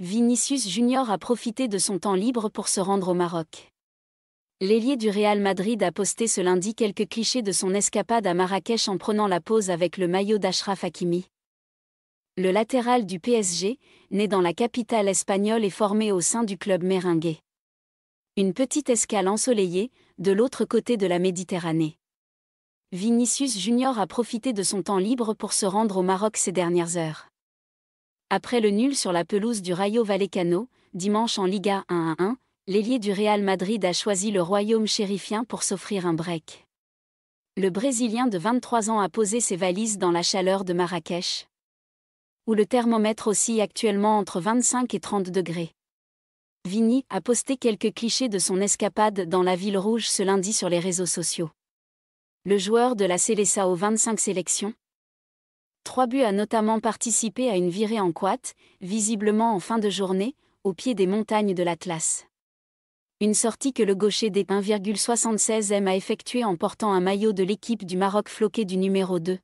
Vinicius Junior a profité de son temps libre pour se rendre au Maroc. L'ailier du Real Madrid a posté ce lundi quelques clichés de son escapade à Marrakech en prenant la pause avec le maillot d'Ashraf Hakimi. Le latéral du PSG, né dans la capitale espagnole et formé au sein du club merengue. Une petite escale ensoleillée, de l'autre côté de la Méditerranée. Vinicius Junior a profité de son temps libre pour se rendre au Maroc ces dernières heures. Après le nul sur la pelouse du Rayo Vallecano, dimanche en Liga 1 à 1, l'ailier du Real Madrid a choisi le royaume chérifien pour s'offrir un break. Le Brésilien de 23 ans a posé ses valises dans la chaleur de Marrakech, où le thermomètre oscille actuellement entre 25 et 30 degrés. Vini a posté quelques clichés de son escapade dans la ville rouge ce lundi sur les réseaux sociaux. Le joueur de la aux 25 sélections, trois buts a notamment participé à une virée en couate, visiblement en fin de journée, au pied des montagnes de l'Atlas. Une sortie que le gaucher des 1,76 m a effectuée en portant un maillot de l'équipe du Maroc floqué du numéro 2.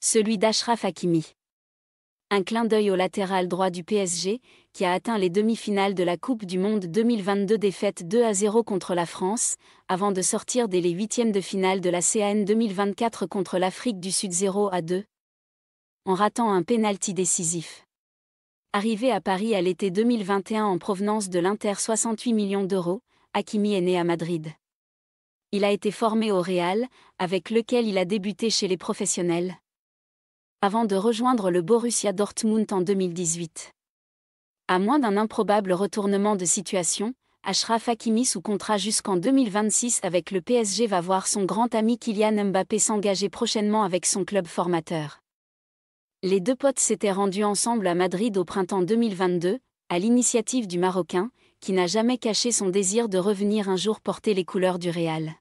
Celui d'Ashraf Hakimi. Un clin d'œil au latéral droit du PSG, qui a atteint les demi-finales de la Coupe du Monde 2022 défaite 2 à 0 contre la France, avant de sortir dès les huitièmes de finale de la CAN 2024 contre l'Afrique du Sud 0 à 2 en ratant un pénalty décisif. Arrivé à Paris à l'été 2021 en provenance de l'Inter 68 millions d'euros, Hakimi est né à Madrid. Il a été formé au Real, avec lequel il a débuté chez les professionnels. Avant de rejoindre le Borussia Dortmund en 2018. À moins d'un improbable retournement de situation, Ashraf Hakimi sous contrat jusqu'en 2026 avec le PSG va voir son grand ami Kylian Mbappé s'engager prochainement avec son club formateur. Les deux potes s'étaient rendus ensemble à Madrid au printemps 2022, à l'initiative du Marocain, qui n'a jamais caché son désir de revenir un jour porter les couleurs du Real.